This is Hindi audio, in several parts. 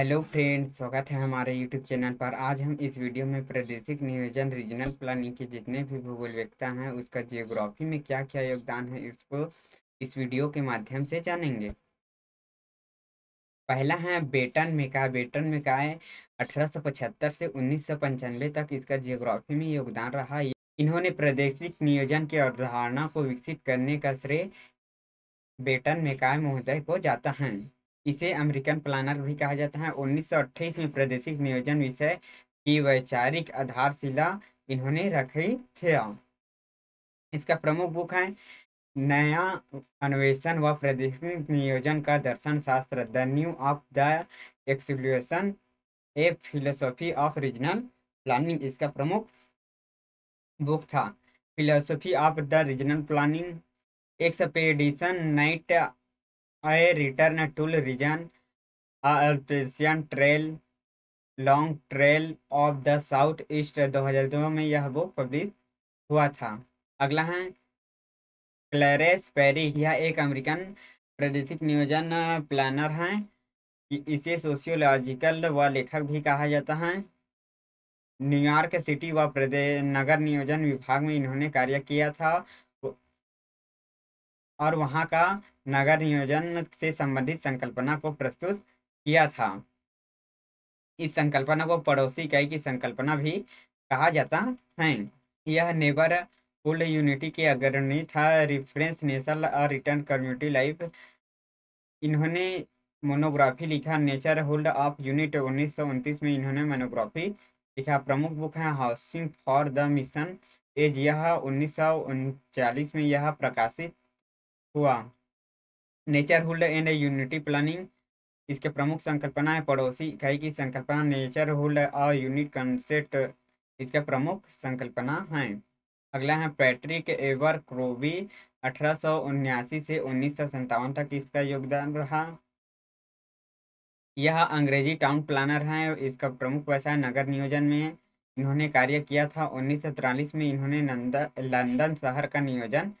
हेलो फ्रेंड्स स्वागत है हमारे यूट्यूब चैनल पर आज हम इस वीडियो में प्रादेशिक नियोजन रीजनल प्लानिंग के जितने भी भूगोल व्यक्ता हैं उसका जियोग्राफी में क्या क्या योगदान है इसको इस वीडियो के माध्यम से जानेंगे पहला है बेटन मेका बेटन मेकाय अठारह से उन्नीस तक इसका जियोग्राफी में योगदान रहा इन्होंने प्रादेशिक नियोजन की अवधारणा को विकसित करने का श्रेय बेटन मेकाय महोदय को जाता है इसे अमेरिकन प्लानर भी कहा जाता है उन्नीस में प्रादेशिक नियोजन विषय की वैचारिक आधारशिला इन्होंने रखी थे इसका प्रमुख बुक है नया अन्वेषण व प्रादेशिक नियोजन का दर्शन शास्त्र द न्यू ऑफ द एक्सोल्यूशन a philosophy of regional planning इसका प्रमुख बुक था philosophy of the regional planning expedition night I return tool region Alpecian trail long trail of the south east 2002 में यह बुक पब्लिश हुआ था अगला है क्लेरेस पेरी यह एक अमेरिकन प्रादेशिक नियोजन प्लानर हैं इसे सोशियोलॉजिकल व लेखक भी कहा जाता है न्यूयॉर्क सिटी व प्रदेश नगर नियोजन विभाग में इन्होंने कार्य किया था और वहाँ का नगर नियोजन से संबंधित संकल्पना को प्रस्तुत किया था इस संकल्पना को पड़ोसी इकाई की संकल्पना भी कहा जाता है यह नेबर होल्ड यूनिटी के अग्रणी था रिफरेंस नेशनल और रिटर्न कम्युनिटी लाइफ इन्होंने मोनोग्राफी लिखा नेचर होल्ड ऑफ यूनिट उन्नीस में इन्होंने मोनोग्राफी लिखा प्रमुख बुक है housing for the mission age यह उन्नीस में यह प्रकाशित हुआ नेचरहुड एंड यूनिटी प्लानिंग इसके प्रमुख संकल्पना है पड़ोसी इकाई की संकल्पना नेचरहुड और यूनिट कंसेप्ट इसके प्रमुख संकल्पना है अगला है पैट्रिक एवर क्रोवी अठारह से उन्नीस तक इसका योगदान रहा यह अंग्रेजी टाउन प्लानर हैं इसका प्रमुख पैसा नगर नियोजन में इन्होंने कार्य किया था उन्नीस में इन्होंने लंदन शहर का नियोजन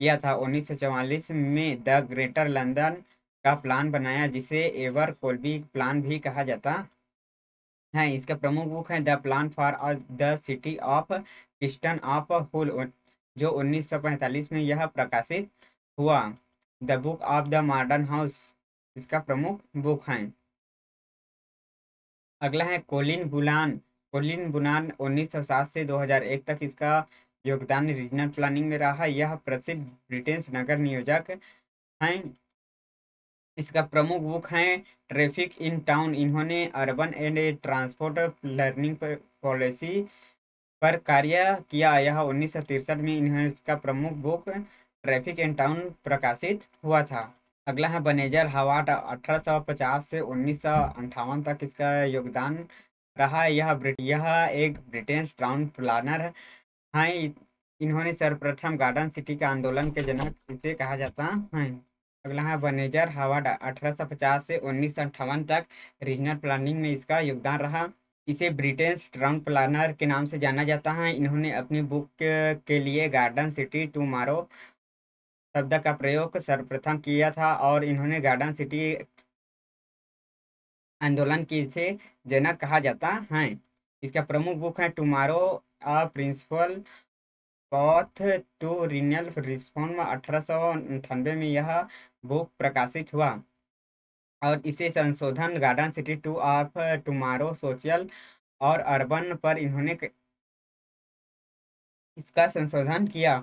किया था 1944 में द ग्रेटर लंदन का प्लान बनाया जिसे एवर कोल्बी प्लान भी कहा जाता है इसका प्रमुख बुक है the plan for the city of Kingston of Hull जो 1945 में यह प्रकाशित हुआ the book of the modern house इसका प्रमुख बुक है अगला है कोलिन बुलान कोलिन बुनान 1907 से 2001 तक इसका योगदान रीजनल प्लानिंग में रहा यह प्रसिद्ध ब्रिटेन नगर नियोजक हैं इसका प्रमुख बुक है ट्रैफिक इन टाउन इन्होंने urban and transport learning policy पर कार्य किया यह उन्नीस में इन्होंने इसका प्रमुख बुक ट्रैफिक इन टाउन प्रकाशित हुआ था अगला है बनेजर हवाट 1850 से उन्नीस तक इसका योगदान रहा यह ब्रिट यह एक ब्रिटेन टाउन प्लानर है हाँ इन्होंने सर्वप्रथम गार्डन सिटी के आंदोलन के जनक इसे कहा जाता है अगला है बनेजर हावड़ा 1850 से उन्नीस तक रीजनल प्लानिंग में इसका योगदान रहा इसे ब्रिटेन स्ट्रॉन्ग प्लानर के नाम से जाना जाता है इन्होंने अपनी बुक के लिए गार्डन सिटी टू मारो शब्द का प्रयोग सर्वप्रथम किया था और इन्होंने गार्डन सिटी आंदोलन की से जनक कहा जाता है इसका प्रमुख बुक है tomorrow a principle path to renal response अठारह सौ में यह बुक प्रकाशित हुआ और इसे संशोधन garden city to of tomorrow social और अर्बन पर इन्होंने इसका संशोधन किया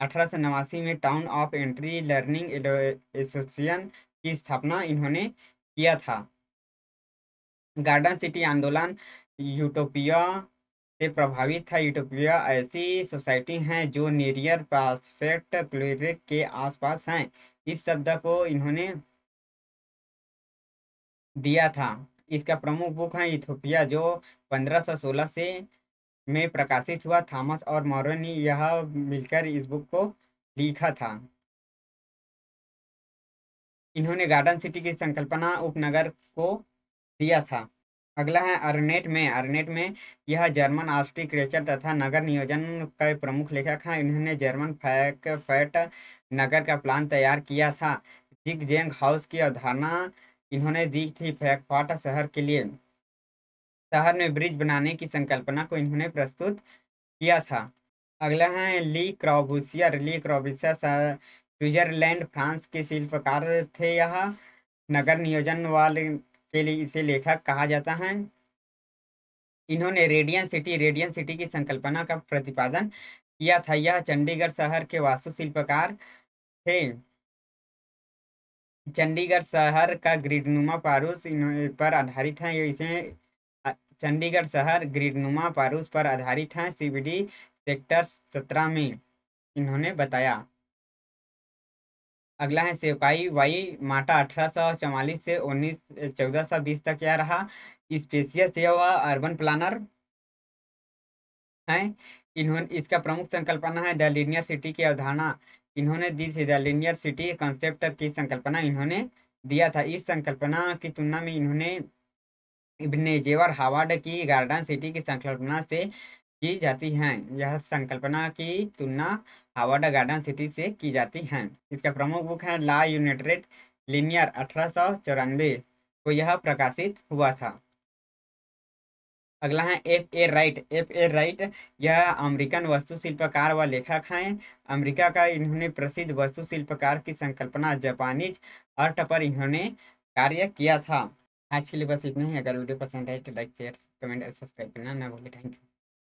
अठारह में town of entry learning association की स्थापना इन्होंने किया था गार्डन सिटी आंदोलन यूटोपिया से प्रभावित था यूटोपिया ऐसी सोसाइटी हैं जो नेरियर पासफेक्ट क्लोरिक के आसपास हैं इस शब्द को इन्होंने दिया था इसका प्रमुख बुक है इथोपिया जो 1516 से में प्रकाशित हुआ थॉमस और मॉरो ने यह मिलकर इस बुक को लिखा था इन्होंने गार्डन सिटी की संकल्पना उपनगर को दिया था अगला है अर्नेट में अर्नेट में यह जर्मन आर्टिक्रेचर तथा नगर नियोजन का प्रमुख लेखक हैं इन्होंने जर्मन फैक फैट नगर का प्लान तैयार किया था जिग जेंग हाउस की अवधारणा इन्होंने दी थी फैकफाटा शहर के लिए शहर में ब्रिज बनाने की संकल्पना को इन्होंने प्रस्तुत किया था अगला है ली क्रॉबुसियर ली क्रॉबुसियर स्विट्जरलैंड फ्रांस के शिल्पकार थे यह नगर नियोजन वाले इसलिए इसे लेखक कहा जाता है इन्होंने रेडियन सिटी रेडियन सिटी की संकल्पना का प्रतिपादन किया था यह चंडीगढ़ शहर के वास्तुशिल्पकार थे चंडीगढ़ शहर का ग्रिडनुमा पारूस पर आधारित है इसे चंडीगढ़ शहर ग्रिडनुमा पारूस पर आधारित है सीबीडी सेक्टर सत्रह में इन्होंने बताया अगला है सेवकाई वाई माटा अठारह सौ चवालीस से उन्नीस चौदह सौ बीस तक क्या रहा स्पेशियस सेवा अर्बन प्लानर है इन्होंने इसका प्रमुख संकल्पना है द लिनियर सिटी की अवधारणा इन्होंने दी थी द लिनियर सिटी कॉन्सेप्ट की संकल्पना इन्होंने दिया था इस संकल्पना की तुलना में इन्होंने इबन हावर्ड की गार्डन सिटी की संकल्पना से की जाती हैं यह संकल्पना की तुलना हावर्ड गार्डन सिटी से की जाती है इसका प्रमुख बुक है ला यूनाइटेड लिनियर अठारह को यह प्रकाशित हुआ था अगला है F A Wright F A Wright यह अमेरिकन वस्तु शिल्पकार व लेखक हैं अमेरिका का इन्होंने प्रसिद्ध वस्तु शिल्पकार की संकल्पना जापानीज अर्थ पर इन्होंने कार्य किया था आज के लिए बस इतना ही अगर वीडियो पसंद आए तो लाइक शेयर कमेंट और सब्सक्राइब करना ना भूलें थैंक यू